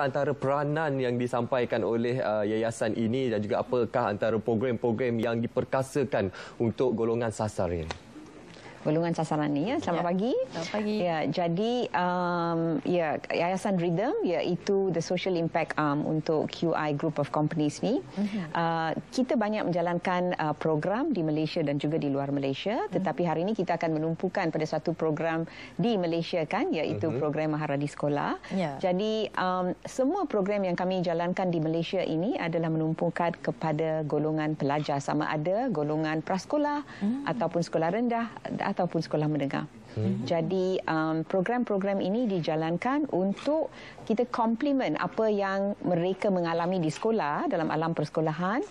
antara peranan yang disampaikan oleh uh, yayasan ini dan juga apakah antara program-program yang diperkasakan untuk golongan sasar ini? golongan sasaran ni ya. Selamat ya. pagi. Selamat pagi. Ya, jadi um, ya Yayasan Rhythm iaitu ya, the social impact um, untuk QI group of companies ni. Uh mhm. -huh. uh, kita banyak menjalankan uh, program di Malaysia dan juga di luar Malaysia, mhm. tetapi hari ini kita akan menumpukan pada satu program di Malaysia kan iaitu uh mhm. -huh. program Maharadi Sekolah. Ya. Jadi um, semua program yang kami jalankan di Malaysia ini adalah menumpukan kepada golongan pelajar sama ada golongan prasekolah uh -huh. ataupun sekolah rendah ataupun sekolah menengah. Hmm. Jadi um, program-program um, ini dijalankan untuk kita komplement apa yang mereka mengalami di sekolah dalam alam persekolahan.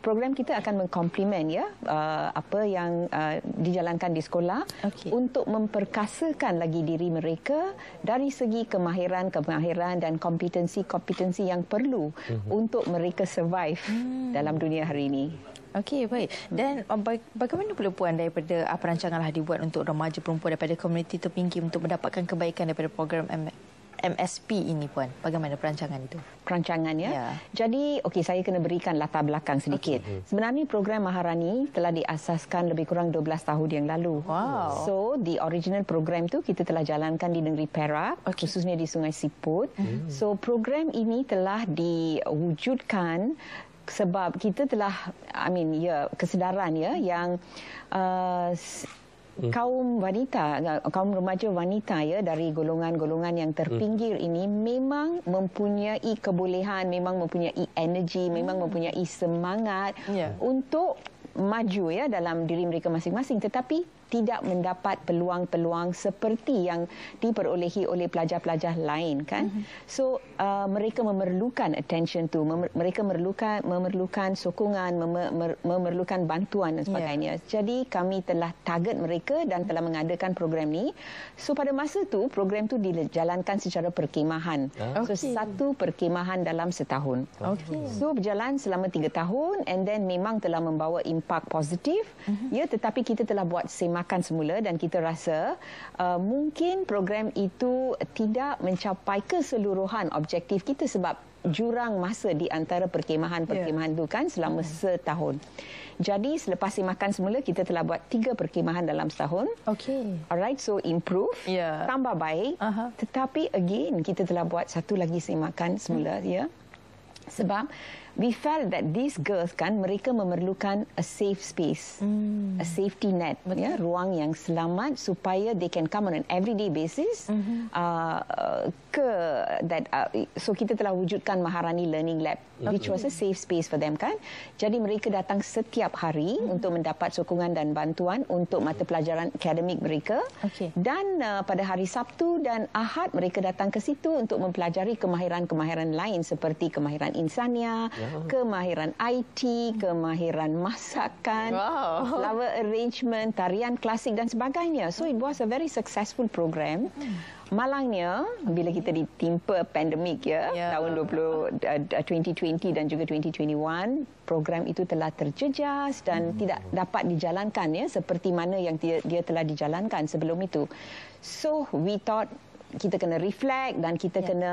program kita akan mengkomplement ya uh, apa yang uh, dijalankan di sekolah okay. untuk memperkasakan lagi diri mereka dari segi kemahiran-kemahiran dan kompetensi-kompetensi yang perlu hmm. untuk mereka survive hmm. dalam dunia hari ini. Okey, baik. Dan um, bagaimana pula Puan daripada apa uh, rancangan lah dibuat untuk remaja perempuan daripada komuniti terpinggi untuk mendapatkan kebaikan daripada program M MSP ini puan bagaimana perancangan itu perancangannya ya. jadi okey saya kena berikan latar belakang sedikit okay. Hmm. sebenarnya program Maharani telah diasaskan lebih kurang 12 tahun yang lalu wow. so the original program tu kita telah jalankan di negeri Perak okay. khususnya di Sungai Siput mm. so program ini telah diwujudkan sebab kita telah I mean ya kesedaran ya yang uh, hmm. kaum wanita kaum remaja wanita ya dari golongan-golongan yang hmm. terpinggir ini memang mempunyai kebolehan memang mempunyai energy memang hmm. mempunyai semangat yeah. untuk maju ya dalam diri mereka masing-masing tetapi tidak mendapat peluang-peluang seperti yang diperolehi oleh pelajar-pelajar lain kan mm -hmm. so uh, mereka memerlukan attention tu Memer mereka memerlukan memerlukan sokongan memer memerlukan bantuan dan ya. sebagainya yeah. jadi kami telah target mereka dan telah mhm. mengadakan program ni so pada masa tu program tu dijalankan secara perkemahan huh? Ah. okay. so satu perkemahan dalam setahun okay. so berjalan selama tiga tahun and then memang telah membawa impak positif mm -hmm. ya tetapi kita telah buat seminar makan semula dan kita rasa uh, mungkin program itu tidak mencapai keseluruhan objektif kita sebab jurang masa di antara perkemahan-perkemahan ya. itu kan selama hmm. setahun. Jadi selepas makan semula kita telah buat tiga perkemahan dalam setahun. Okey. Alright, so improve, yeah. tambah baik. Uh -huh. Tetapi again kita telah buat satu lagi semakan semula, hmm. ya. Sebab we felt that these girls kan mereka memerlukan a safe space mm. a safety net ya, Betul. ya ruang yang selamat supaya they can come on an everyday basis mm -hmm. uh, ke that uh, so kita telah wujudkan Maharani Learning Lab okay. which was a safe space for them kan jadi mereka datang setiap hari mm -hmm. untuk mendapat sokongan dan bantuan untuk mata pelajaran akademik mereka okay. dan uh, pada hari Sabtu dan Ahad mereka datang ke situ untuk mempelajari kemahiran-kemahiran lain seperti kemahiran insania yeah. Ya. kemahiran IT, kemahiran masakan, wow. flower arrangement, tarian klasik dan sebagainya. So it was a very successful program. Hmm. Malangnya bila kita ditimpa pandemik ya yeah. tahun 20 2020 uh, uh, dan juga 2021 program itu telah terjejas dan hmm. tidak dapat dijalankan ya seperti mana yang dia, dia telah dijalankan sebelum itu. So we thought kita kena reflect dan kita yeah. kena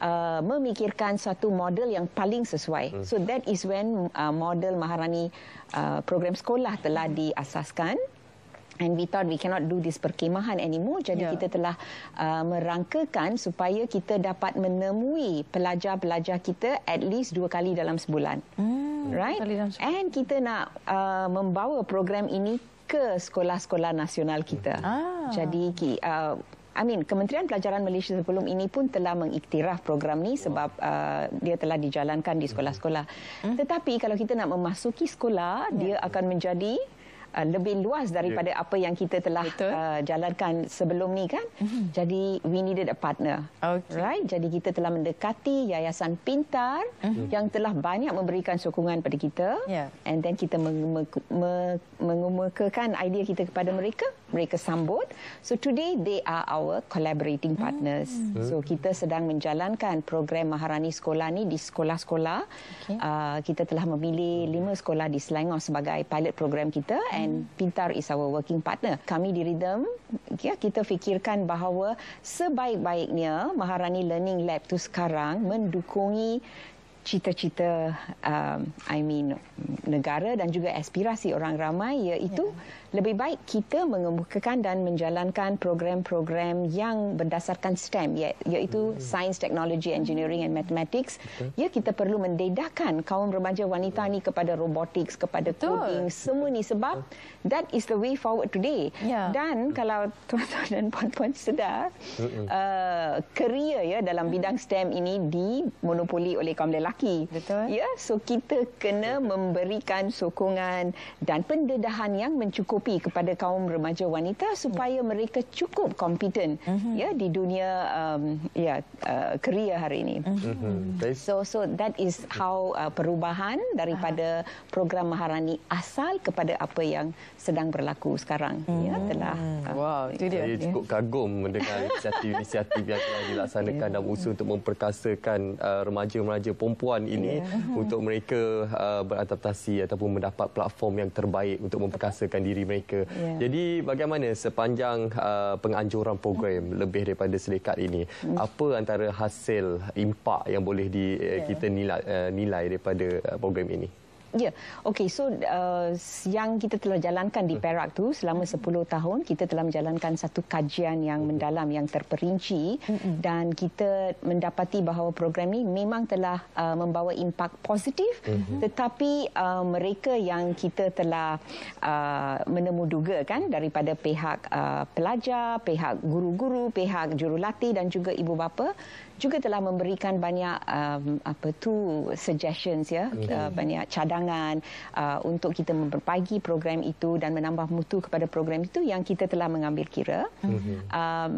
uh, memikirkan satu model yang paling sesuai. Hmm. So that is when uh, model Maharani uh, program sekolah telah hmm. diasaskan. And we thought we cannot do this perkemahan anymore. Jadi yeah. kita telah uh, merangkakan supaya kita dapat menemui pelajar-pelajar kita at least dua kali dalam sebulan. Mm. Right? Dalam sebulan. And kita nak uh, membawa program ini ke sekolah-sekolah nasional kita. Ah. Jadi... Uh, Amin Kementerian Pelajaran Malaysia sebelum ini pun telah mengiktiraf program ni sebab uh, dia telah dijalankan di sekolah-sekolah. Hmm. Tetapi kalau kita nak memasuki sekolah, ya. dia akan menjadi Uh, lebih luas ya. daripada yeah. apa yang kita telah uh, jalankan sebelum ni kan. Mm -hmm. Jadi we needed a partner. Okay. Right? Jadi kita telah mendekati Yayasan Pintar mm -hmm. yang telah banyak memberikan sokongan pada kita. Yeah. And then kita meng meng meng mengemukakan idea kita kepada mereka. Mereka sambut. So today they are our collaborating partners. Mm -hmm. So kita sedang menjalankan program Maharani Sekolah ni di sekolah-sekolah. Okay. Uh, kita telah memilih lima sekolah di Selangor sebagai pilot program kita. And and Pintar is our working partner. Kami di Rhythm, ya, kita fikirkan bahawa sebaik-baiknya Maharani Learning Lab tu sekarang mendukungi cita-cita uh, I mean negara dan juga aspirasi orang ramai iaitu ya. lebih baik kita mengemukakan dan menjalankan program-program yang berdasarkan STEM ya, iaitu hmm. Science, Technology, Engineering and Mathematics. Betul. Ya kita perlu mendedahkan kaum remaja wanita ya. ni kepada robotik, kepada coding, Betul. semua ni sebab that is the way forward today. Ya. Dan kalau tuan-tuan dan puan-puan sedar uh, career ya dalam bidang STEM ini dimonopoli oleh kaum lelaki kaki. Betul. Ya, so kita kena memberikan sokongan dan pendedahan yang mencukupi kepada kaum remaja wanita supaya hmm. mereka cukup kompeten hmm. ya di dunia um, ya uh, kerja hari ini. Hmm. Hmm. So so that is how uh, perubahan daripada hmm. program Maharani asal kepada apa yang sedang berlaku sekarang. Hmm. Ya, mhm. telah. Hmm. Wow, itu dia. Saya cukup kagum dengan inisiatif-inisiatif yang telah dilaksanakan yeah. dalam ya. usaha untuk memperkasakan uh, remaja-remaja perempuan perempuan ini yeah. untuk mereka uh, beradaptasi ataupun mendapat platform yang terbaik untuk memperkasakan diri mereka. Yeah. Jadi bagaimana sepanjang uh, penganjuran program lebih daripada selekat ini, mm. apa antara hasil impak yang boleh di, uh, kita nilai, uh, eh, nilai daripada uh, program ini? Ya, okay. So uh, yang kita telah jalankan di hmm. Perak tu selama 10 tahun, kita telah menjalankan satu kajian yang hmm. mendalam, yang terperinci hmm. dan kita mendapati bahawa program ini memang telah uh, membawa impak positif tetapi uh, mereka yang kita telah uh, menemuduga kan daripada pihak uh, pelajar, pihak guru-guru, pihak jurulatih dan juga ibu bapa juga telah memberikan banyak um, apa tu suggestions ya okay. uh, banyak cadangan uh, untuk kita memperbagi program itu dan menambah mutu kepada program itu yang kita telah mengambil kira mm-hmm. uh,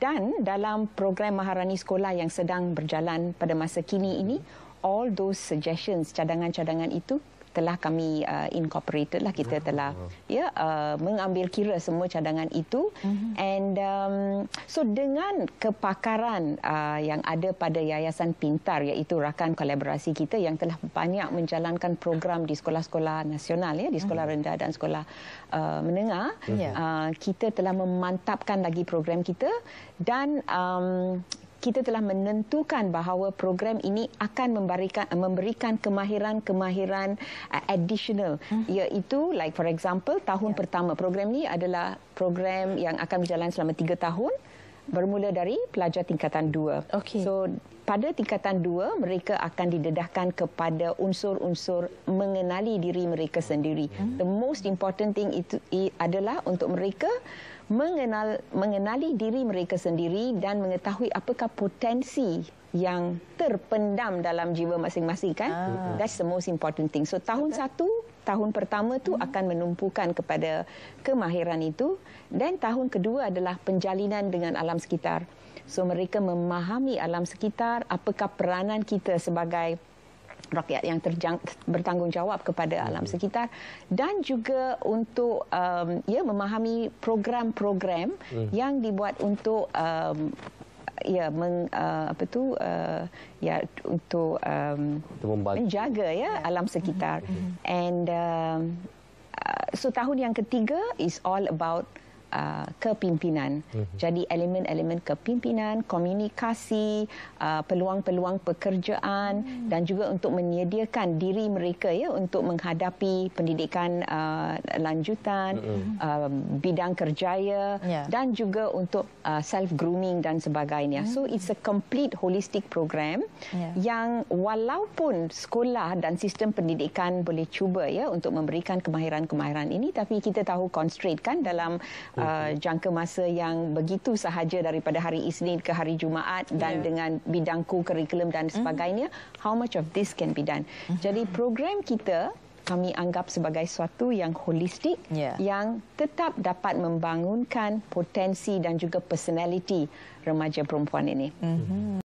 dan dalam program Maharani Sekolah yang sedang berjalan pada masa kini ini all those suggestions cadangan-cadangan itu telah kami uh, incorporated lah kita telah ya uh, mengambil kira semua cadangan itu mm -hmm. and um, so dengan kepakaran uh, yang ada pada Yayasan Pintar iaitu rakan kolaborasi kita yang telah banyak menjalankan program di sekolah-sekolah nasional ya di sekolah mm -hmm. rendah dan sekolah uh, menengah yeah. uh, kita telah memantapkan lagi program kita dan um, kita telah menentukan bahawa program ini akan memberikan memberikan kemahiran-kemahiran uh, additional hmm. iaitu like for example tahun yeah. pertama program ini adalah program yang akan berjalan selama 3 tahun bermula dari pelajar tingkatan 2. Okay. So pada tingkatan 2 mereka akan didedahkan kepada unsur-unsur mengenali diri mereka sendiri. Hmm. The most important thing itu adalah untuk mereka mengenal, mengenali diri mereka sendiri dan mengetahui apakah potensi yang terpendam dalam jiwa masing-masing kan ah. that's the most important thing so tahun okay. satu tahun pertama tu hmm. akan menumpukan kepada kemahiran itu dan tahun kedua adalah penjalinan dengan alam sekitar so mereka memahami alam sekitar apakah peranan kita sebagai rakyat yang terjang, bertanggungjawab kepada alam hmm. sekitar dan juga untuk um, ya memahami program-program hmm. yang dibuat untuk um, ya meng, uh, apa tu uh, ya untuk um, menjaga ya, ya alam sekitar hmm. and um, uh, so tahun yang ketiga is all about uh, uh, kepimpinan. Mm-hmm. Jadi elemen-elemen kepimpinan, komunikasi, uh, peluang-peluang pekerjaan mm. dan juga untuk menyediakan diri mereka ya untuk menghadapi pendidikan uh, lanjutan, mm-hmm. uh, bidang kerjaya yeah. dan juga untuk uh, self grooming dan sebagainya. Mm-hmm. So hmm. it's a complete holistic program yeah. yang walaupun sekolah dan sistem pendidikan boleh cuba ya untuk memberikan kemahiran-kemahiran ini tapi kita tahu constraint kan dalam uh, uh, jangka masa yang begitu sahaja daripada hari Isnin ke hari Jumaat dan yeah. dengan bidangku kurikulum dan hmm. sebagainya mm. how much of this can be done mm. jadi program kita kami anggap sebagai suatu yang holistik yeah. yang tetap dapat membangunkan potensi dan juga personality remaja perempuan ini mm -hmm.